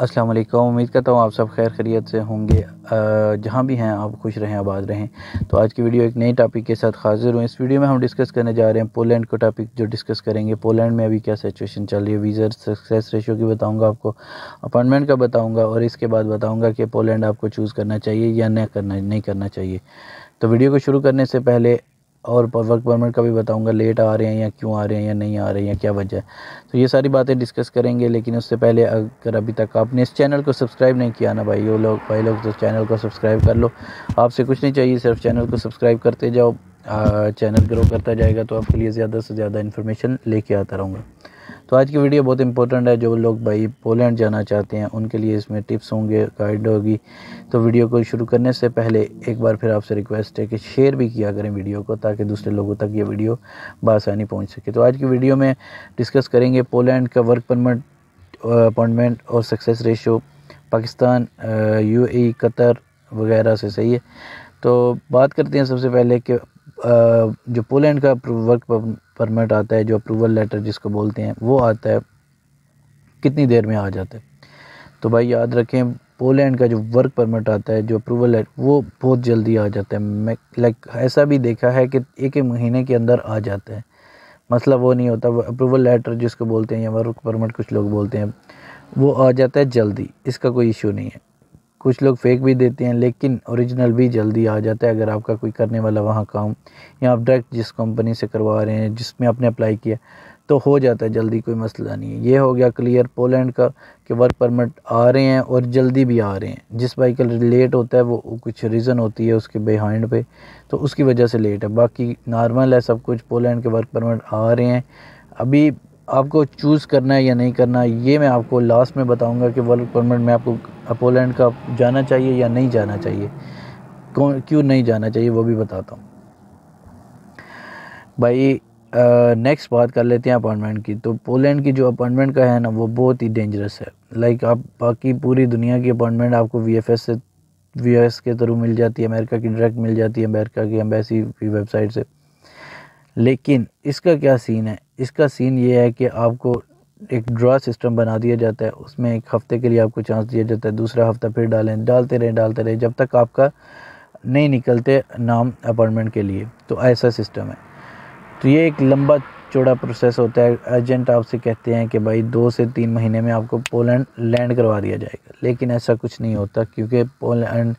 अस्सलाम वालेकुम उम्मीद करता हूँ आप सब खैर खरीत से होंगे जहाँ भी हैं आप खुश रहें आबाद रहें तो आज की वीडियो एक नए टॉपिक के साथ हाजिर हूँ इस वीडियो में हम डिस्कस करने जा रहे हैं पोलैंड का टॉपिक जो डिस्कस करेंगे पोलैंड में अभी क्या सिचुएशन चल रही है वीज़ा सक्सेस रेशो की बताऊँगा आपको अपॉइंटमेंट का बताऊँगा और इसके बाद बताऊँगा कि पोलैंड आपको चूज़ करना चाहिए या नहीं करना नहीं करना चाहिए तो वीडियो को शुरू करने से पहले और वर्क परमिट का भी बताऊंगा लेट आ रहे हैं या क्यों आ रहे हैं या नहीं आ रहे हैं या क्या वजह है तो ये सारी बातें डिस्कस करेंगे लेकिन उससे पहले अगर अभी तक आपने इस चैनल को सब्सक्राइब नहीं किया ना भाई वो लोग भाई लोग तो चैनल को सब्सक्राइब कर लो आपसे कुछ नहीं चाहिए सिर्फ चैनल को सब्सक्राइब करते जाओ चैनल ग्रो करता जाएगा तो आपके लिए ज़्यादा से ज़्यादा इन्फॉर्मेशन लेके आता रहूँगा तो आज की वीडियो बहुत इंपॉर्टेंट है जो लोग भाई पोलैंड जाना चाहते हैं उनके लिए इसमें टिप्स होंगे गाइड होगी तो वीडियो को शुरू करने से पहले एक बार फिर आपसे रिक्वेस्ट है कि शेयर भी किया करें वीडियो को ताकि दूसरे लोगों तक ये वीडियो बसानी पहुँच सके तो आज की वीडियो में डिस्कस करेंगे पोलैंड का वर्क परमिट अपॉइंटमेंट और सक्सेस रेशो पाकिस्तान यू कतर e, वगैरह से सही है तो बात करते हैं सबसे पहले कि जो पोलैंड का वर्क परमिट आता है जो अप्रूवल लेटर जिसको बोलते हैं वो आता है कितनी देर में आ जाता है तो भाई याद रखें पोलैंड का जो वर्क परमिट आता है जो अप्रूवल है वो बहुत जल्दी आ जाता है मैं लाइक ऐसा भी देखा है कि एक एक महीने के अंदर आ जाता है मसला वो नहीं होता अप्रूवल लेटर जिसको बोलते हैं या वर्क परमिट कुछ लोग बोलते हैं वो आ जाता है जल्दी इसका कोई इशू नहीं है कुछ लोग फेक भी देते हैं लेकिन ओरिजिनल भी जल्दी आ जाता है अगर आपका कोई करने वाला वहाँ काम या आप डायरेक्ट जिस कंपनी से करवा रहे हैं जिसमें आपने अप्लाई किया तो हो जाता है जल्दी कोई मसला नहीं है ये हो गया क्लियर पोलैंड का कि वर्क परमिट आ रहे हैं और जल्दी भी आ रहे हैं जिस बाइक का लेट होता है वो कुछ रीज़न होती है उसके बिहाइंड पे तो उसकी वजह से लेट है बाकी नॉर्मल है सब कुछ पोलैंड के वर्क परमिट आ रहे हैं अभी आपको चूज़ करना है या नहीं करना ये मैं आपको लास्ट में बताऊंगा कि वर्क परमिट में आपको अपोलैंड का जाना चाहिए या नहीं जाना चाहिए कौन क्यों नहीं जाना चाहिए वो भी बताता हूँ भाई नेक्स्ट बात कर लेते हैं अपॉइंटमेंट की तो पोलैंड की जो अपॉइंटमेंट का है ना वो बहुत ही डेंजरस है लाइक आप बाकी पूरी दुनिया की अपॉइंटमेंट आपको वी से वी के थ्रू मिल जाती है अमेरिका की डायरेक्ट मिल जाती है अमेरिका की एम्बेसी की वेबसाइट से लेकिन इसका क्या सीन है इसका सीन ये है कि आपको एक ड्रा सिस्टम बना दिया जाता है उसमें एक हफ़्ते के लिए आपको चांस दिया जाता है दूसरा हफ़्ता फिर डालें डालते रहें डालते रहें जब तक आपका नहीं निकलते नाम अपॉइंटमेंट के लिए तो ऐसा सिस्टम है तो ये एक लंबा चौड़ा प्रोसेस होता है एजेंट आपसे कहते हैं कि भाई दो से तीन महीने में आपको पोलैंड लैंड करवा दिया जाएगा लेकिन ऐसा कुछ नहीं होता क्योंकि पोलैंड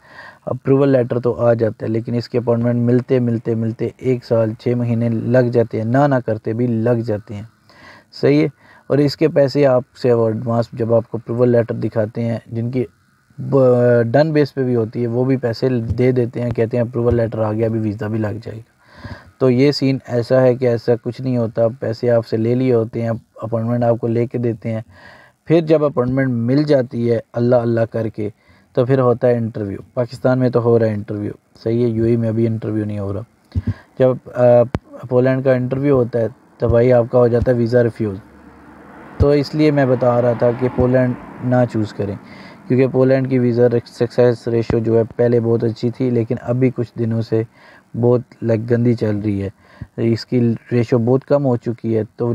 अप्रूवल लेटर तो आ जाता है लेकिन इसके अपॉइंटमेंट मिलते मिलते मिलते एक साल छः महीने लग जाते हैं ना ना करते भी लग जाते हैं सही है और इसके पैसे आपसे एडवांस जब आपको अप्रूवल लेटर दिखाते हैं जिनकी डन बेस पर भी होती है वो भी पैसे दे देते हैं कहते हैं अप्रूवल लेटर आ गया अभी वीज़ा भी लग जाएगा तो ये सीन ऐसा है कि ऐसा कुछ नहीं होता पैसे आपसे ले लिए होते हैं अपॉइंटमेंट आपको ले कर देते हैं फिर जब अपॉइंटमेंट मिल जाती है अल्लाह अल्लाह करके तो फिर होता है इंटरव्यू पाकिस्तान में तो हो रहा है इंटरव्यू सही है यूएई में अभी इंटरव्यू नहीं हो रहा जब पोलैंड का इंटरव्यू होता है तो भाई आपका हो जाता है वीज़ा रिफ्यूज़ तो इसलिए मैं बता रहा था कि पोलैंड ना चूज़ करें क्योंकि पोलैंड की वीज़ा सक्सेस रेशो जो है पहले बहुत अच्छी थी लेकिन अभी कुछ दिनों से बहुत लाइक गंदी चल रही है इसकी रेशो बहुत कम हो चुकी है तो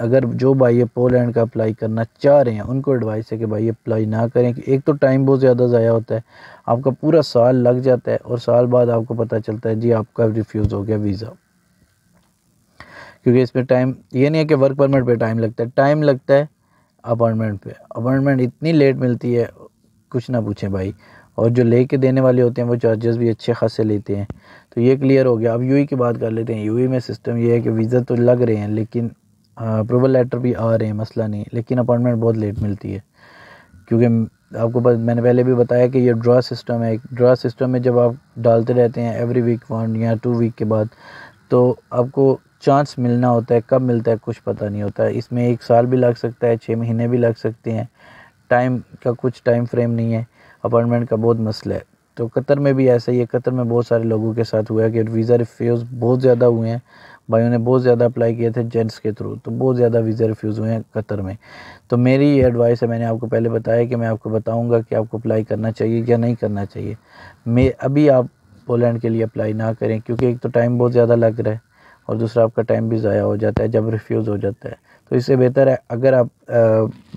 अगर जो भाई ये पोलैंड का अप्लाई करना चाह रहे हैं उनको एडवाइस है कि भाई अप्लाई ना करें कि एक तो टाइम बहुत ज़्यादा ज़ाया होता है आपका पूरा साल लग जाता है और साल बाद आपको पता चलता है जी आपका रिफ्यूज़ हो गया वीज़ा क्योंकि इसमें टाइम ये नहीं है कि वर्क परमिट पे टाइम लगता है टाइम लगता है अपॉइंटमेंट पे अपॉइंटमेंट इतनी लेट मिलती है कुछ ना पूछें भाई और जो लेके देने वाले होते हैं वो चार्जेस भी अच्छे खासे लेते हैं तो ये क्लियर हो गया अब यू e की बात कर लेते हैं यू e में सिस्टम ये है कि वीज़ा तो लग रहे हैं लेकिन अप्रूवल लेटर भी आ रहे हैं मसला नहीं लेकिन अपॉइंटमेंट बहुत लेट मिलती है क्योंकि आपको मैंने पहले भी बताया कि ये ड्रा सिस्टम है ड्रा सिस्टम में जब आप डालते रहते हैं एवरी वीक वन या टू वीक के बाद तो आपको चांस मिलना होता है कब मिलता है कुछ पता नहीं होता है इसमें एक साल भी लग सकता है छः महीने भी लग सकते हैं टाइम का कुछ टाइम फ्रेम नहीं है अपॉइंटमेंट का बहुत मसला है तो कतर में भी ऐसा ही है कतर में बहुत सारे लोगों के साथ हुआ है कि वीज़ा रिफ्यूज़ बहुत ज़्यादा हुए हैं भाइयों ने बहुत ज़्यादा अप्लाई किए थे जेंट्स के थ्रू तो बहुत ज़्यादा वीज़ा रिफ्यूज़ हुए हैं कतर में तो मेरी ये एडवाइस है मैंने आपको पहले बताया कि मैं आपको बताऊँगा कि आपको अप्लाई करना चाहिए या नहीं करना चाहिए मैं अभी आप पोलैंड के लिए अप्लाई ना करें क्योंकि एक तो टाइम बहुत ज़्यादा लग रहा है और दूसरा आपका टाइम भी ज़ाया हो जाता है जब रिफ्यूज़ हो जाता है तो इससे बेहतर है अगर आप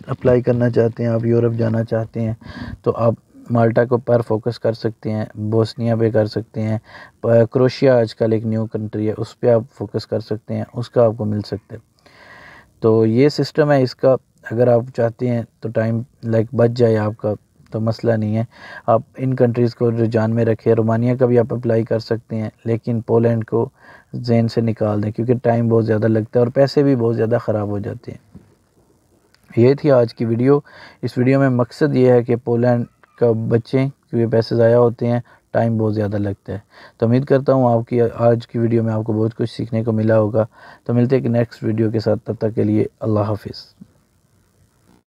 अप्लाई करना चाहते हैं आप यूरोप जाना चाहते हैं तो आप माल्टा को पर फोकस कर सकते हैं बोस्निया पे कर सकते हैं क्रोशिया आजकल एक न्यू कंट्री है उस पर आप फोकस कर सकते हैं उसका आपको मिल सकता है तो ये सिस्टम है इसका अगर आप चाहते हैं तो टाइम लाइक बच जाए आपका तो मसला नहीं है आप इन कंट्रीज़ को रुझान में रखें रोमानिया का भी आप अप्लाई कर सकते हैं लेकिन पोलैंड को जेन से निकाल दें क्योंकि टाइम बहुत ज़्यादा लगता है और पैसे भी बहुत ज़्यादा ख़राब हो जाते हैं ये थी आज की वीडियो इस वीडियो में मकसद ये है कि पोलैंड का बचें क्योंकि पैसे ज़ाया होते हैं टाइम बहुत ज़्यादा लगता है तो उम्मीद करता हूँ आपकी आज की वीडियो में आपको बहुत कुछ सीखने को मिला होगा तो मिलते हैं कि नेक्स्ट वीडियो के साथ तब तक के लिए अल्लाह हाफिज़